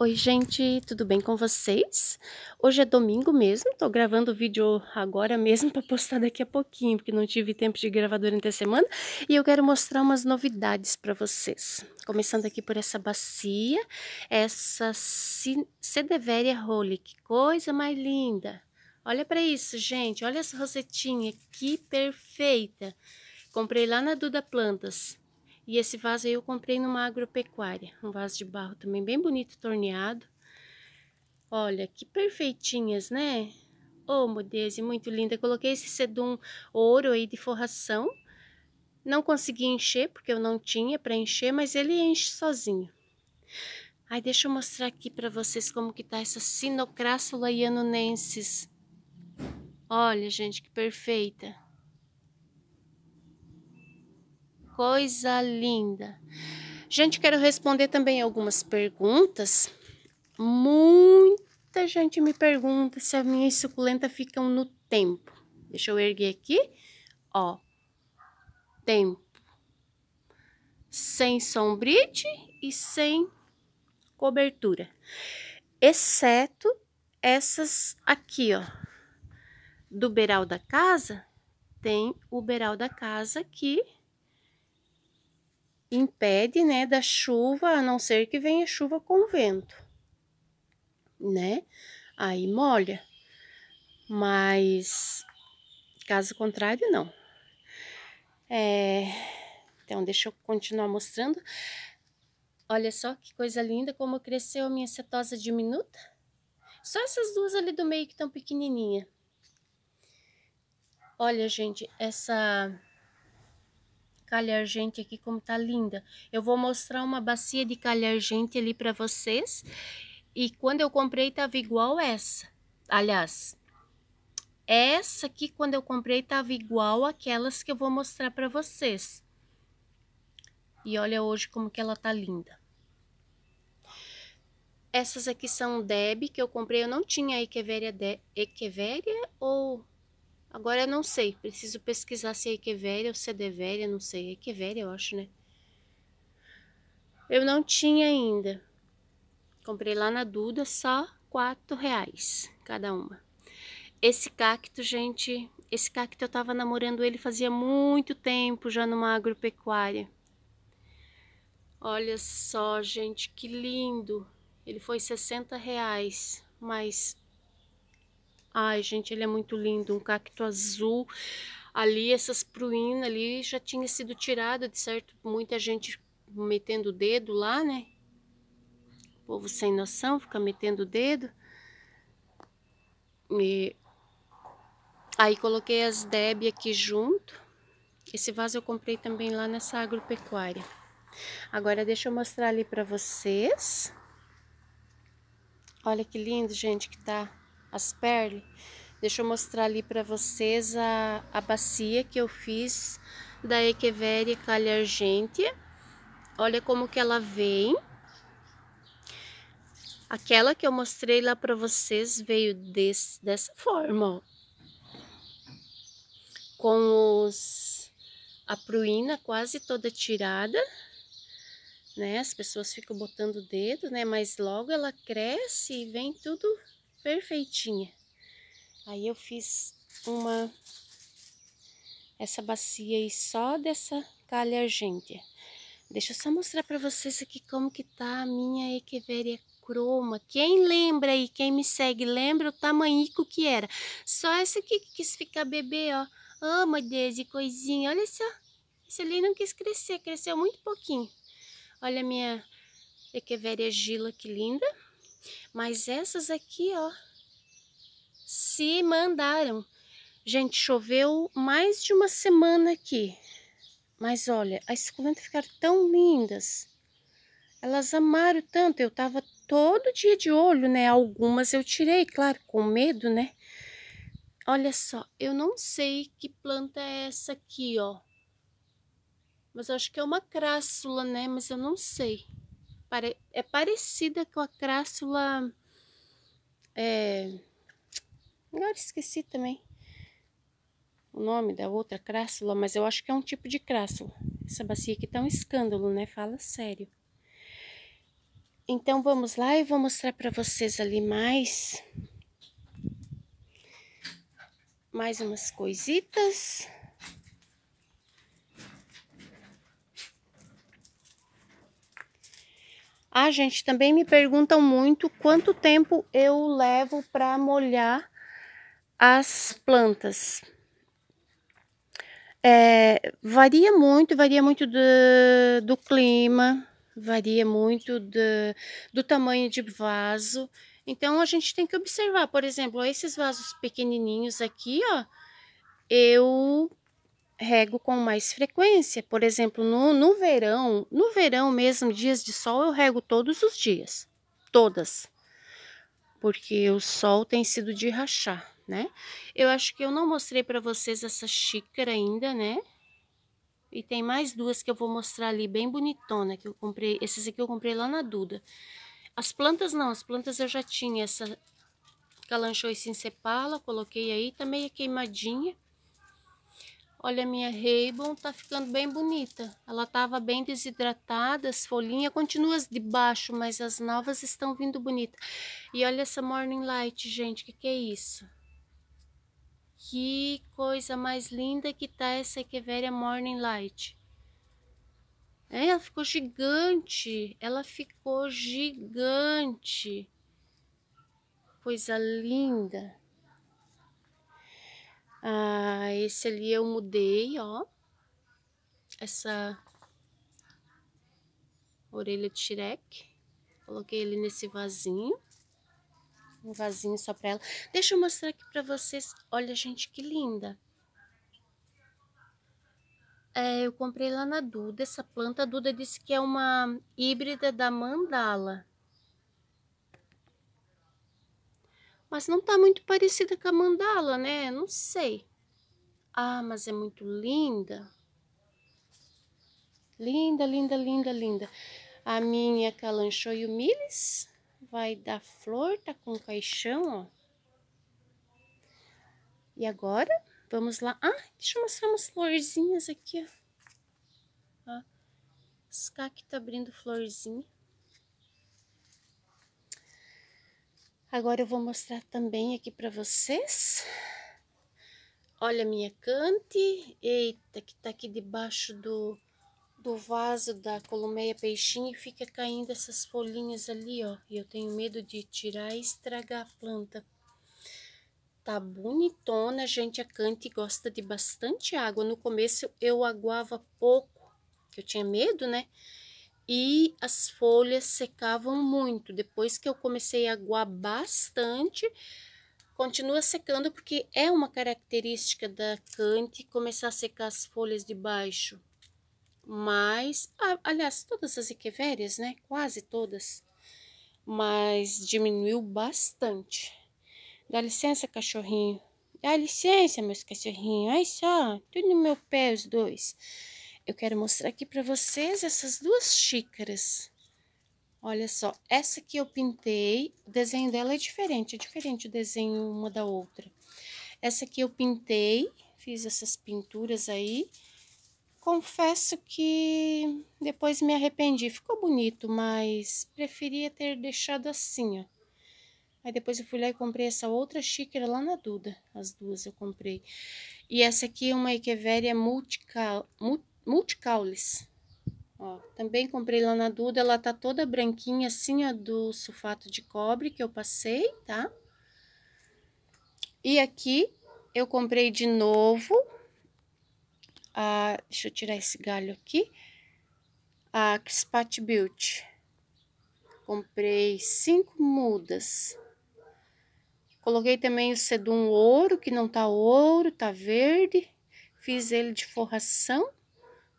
Oi, gente, tudo bem com vocês? Hoje é domingo mesmo, tô gravando o vídeo agora mesmo para postar daqui a pouquinho, porque não tive tempo de gravar durante a semana, e eu quero mostrar umas novidades para vocês. Começando aqui por essa bacia, essa Cedeveria Holy, que coisa mais linda! Olha para isso, gente, olha essa rosetinha, que perfeita! Comprei lá na Duda Plantas. E esse vaso aí eu comprei numa agropecuária, um vaso de barro também bem bonito, torneado. Olha, que perfeitinhas, né? Ô, oh, Modese, muito linda. Coloquei esse sedum ouro aí de forração. Não consegui encher, porque eu não tinha para encher, mas ele enche sozinho. Aí deixa eu mostrar aqui para vocês como que tá essa Sinocrássula ianunensis. Olha, gente, que perfeita. coisa linda. Gente, quero responder também algumas perguntas. Muita gente me pergunta se as minhas suculentas ficam no tempo. Deixa eu erguer aqui. Ó, tempo. Sem sombrite e sem cobertura. Exceto essas aqui, ó. Do beiral da casa, tem o beiral da casa aqui impede, né, da chuva, a não ser que venha chuva com vento, né? Aí molha. Mas caso contrário, não. É... Então, deixa eu continuar mostrando. Olha só que coisa linda como cresceu a minha cetosa diminuta. Só essas duas ali do meio que estão pequenininha. Olha, gente, essa gente aqui, como tá linda. Eu vou mostrar uma bacia de gente ali para vocês. E quando eu comprei, tava igual essa. Aliás, essa aqui, quando eu comprei, tava igual aquelas que eu vou mostrar para vocês. E olha hoje como que ela tá linda. Essas aqui são Deb, que eu comprei. Eu não tinha Echeveria, de... Echeveria ou Agora eu não sei, preciso pesquisar se é velha ou se é Deveria, não sei. É velha eu acho, né? Eu não tinha ainda. Comprei lá na Duda só quatro reais cada uma. Esse cacto, gente, esse cacto eu tava namorando ele fazia muito tempo já numa agropecuária. Olha só, gente, que lindo. Ele foi 60 reais, mas Ai, gente, ele é muito lindo, um cacto azul. Ali, essas pruínas ali já tinha sido tirada, de certo, muita gente metendo o dedo lá, né? O povo sem noção fica metendo o dedo. E aí coloquei as Deb aqui junto. Esse vaso eu comprei também lá nessa agropecuária. Agora deixa eu mostrar ali para vocês. Olha que lindo, gente, que tá as perle. Deixa eu mostrar ali para vocês a, a bacia que eu fiz da Echeveria calhargentia. Olha como que ela vem. Aquela que eu mostrei lá para vocês veio desse, dessa forma, ó. Com os, a pruína quase toda tirada, né? As pessoas ficam botando o dedo, né? Mas logo ela cresce e vem tudo perfeitinha. Aí eu fiz uma essa bacia aí só dessa calha argêntea. Deixa eu só mostrar para vocês aqui como que tá a minha equeveria croma. Quem lembra aí, quem me segue, lembra o tamanhico que era. Só essa aqui que quis ficar bebê, ó. Ah, oh, coisinha. Olha só. Esse ali não quis crescer, cresceu muito pouquinho. Olha a minha equeveria gila, que linda. Mas essas aqui, ó, se mandaram. Gente, choveu mais de uma semana aqui. Mas olha, as suculentas ficaram tão lindas. Elas amaram tanto, eu tava todo dia de olho, né? Algumas eu tirei, claro, com medo, né? Olha só, eu não sei que planta é essa aqui, ó. Mas acho que é uma crássula, né? Mas eu não sei é parecida com a crássula. É, agora esqueci também o nome da outra crássula, mas eu acho que é um tipo de crássula. Essa bacia aqui tá um escândalo, né? Fala sério. Então vamos lá, e vou mostrar para vocês ali mais mais umas coisitas. Ah, gente, também me perguntam muito quanto tempo eu levo para molhar as plantas. É, varia muito, varia muito do, do clima, varia muito do tamanho de vaso. Então a gente tem que observar, por exemplo, esses vasos pequenininhos aqui, ó, eu rego com mais frequência. Por exemplo, no, no verão, no verão mesmo, dias de sol, eu rego todos os dias. Todas. Porque o sol tem sido de rachar, né? Eu acho que eu não mostrei para vocês essa xícara ainda, né? E tem mais duas que eu vou mostrar ali, bem bonitona, que eu comprei. Esses aqui eu comprei lá na Duda. As plantas não, as plantas eu já tinha. Essa calanchoe sem coloquei aí, tá meio queimadinha. Olha, a minha Raybon tá ficando bem bonita. Ela tava bem desidratada, as folhinhas continuam de baixo, mas as novas estão vindo bonitas. E olha essa Morning Light, gente, que que é isso? Que coisa mais linda que tá essa Echeveria Morning Light. É, ela ficou gigante, ela ficou gigante. Coisa linda. Ah, esse ali eu mudei, ó. Essa orelha de tirek. Coloquei ele nesse vasinho. Um vasinho só pra ela. Deixa eu mostrar aqui pra vocês. Olha, gente, que linda. É, eu comprei lá na Duda essa planta. A Duda disse que é uma híbrida da mandala. Mas não tá muito parecida com a mandala, né? Não sei. Ah, mas é muito linda. Linda, linda, linda, linda. A minha calanchoio milis vai dar flor, tá com caixão, ó. E agora, vamos lá. Ah, deixa eu mostrar umas florzinhas aqui, ó. ó. que tá abrindo florzinha. Agora eu vou mostrar também aqui para vocês. Olha a minha cante. Eita, que tá aqui debaixo do, do vaso da columeia peixinho e fica caindo essas folhinhas ali, ó. E eu tenho medo de tirar e estragar a planta. Tá bonitona, gente. A cante gosta de bastante água. No começo eu aguava pouco, que eu tinha medo, né? e as folhas secavam muito. Depois que eu comecei a aguar bastante, continua secando porque é uma característica da cante começar a secar as folhas de baixo. Mas, aliás, todas as equivérias, né? Quase todas. Mas diminuiu bastante. Dá licença, cachorrinho. Dá licença, meus cachorrinhos. Olha só, tudo no meu pé os dois eu quero mostrar aqui para vocês essas duas xícaras. Olha só, essa que eu pintei, o desenho dela é diferente, é diferente o desenho uma da outra. Essa aqui eu pintei, fiz essas pinturas aí. Confesso que depois me arrependi, ficou bonito, mas preferia ter deixado assim, ó. Aí depois eu fui lá e comprei essa outra xícara lá na Duda, as duas eu comprei. E essa aqui é uma Echeveria multicolor, multicaules. Ó, também comprei lá na Duda, ela tá toda branquinha assim, do sulfato de cobre que eu passei, tá? E aqui eu comprei de novo, a, deixa eu tirar esse galho aqui, a Xpat Beauty. Comprei cinco mudas. Coloquei também o sedum ouro, que não tá ouro, tá verde. Fiz ele de forração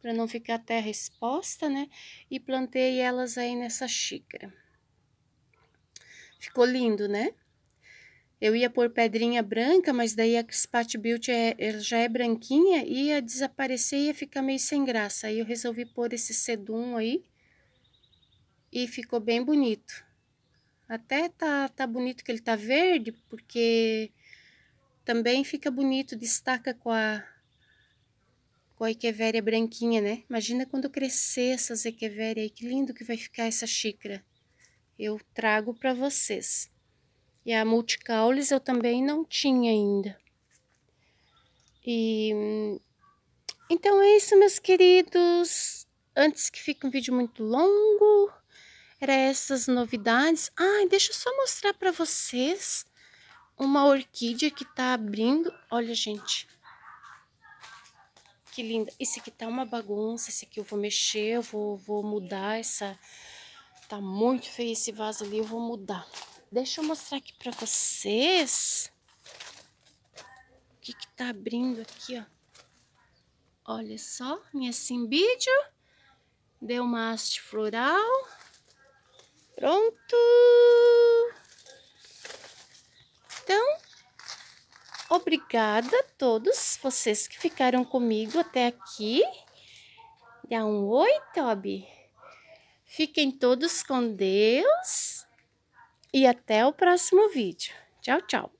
para não ficar terra exposta, né? E plantei elas aí nessa xícara. Ficou lindo, né? Eu ia pôr pedrinha branca, mas daí a Spat Beauty é, é, já é branquinha, ia desaparecer e ia ficar meio sem graça. Aí eu resolvi pôr esse sedum aí e ficou bem bonito. Até tá, tá bonito que ele tá verde, porque também fica bonito, destaca com a, com a echevéria branquinha, né? Imagina quando crescer essas echevéria aí, que lindo que vai ficar essa xícara. Eu trago para vocês. E a multicaules eu também não tinha ainda. E então é isso, meus queridos. Antes que fique um vídeo muito longo, era essas novidades. Ah, deixa eu só mostrar para vocês uma orquídea que tá abrindo. Olha, gente que linda. Esse aqui tá uma bagunça, esse aqui eu vou mexer, eu vou, vou mudar essa... Tá muito feio esse vaso ali, eu vou mudar. Deixa eu mostrar aqui pra vocês. O que que tá abrindo aqui, ó. Olha só, minha simbídeo. Deu uma haste floral. Pronto! Obrigada a todos vocês que ficaram comigo até aqui. Dá um oi, Toby. Fiquem todos com Deus e até o próximo vídeo. Tchau, tchau.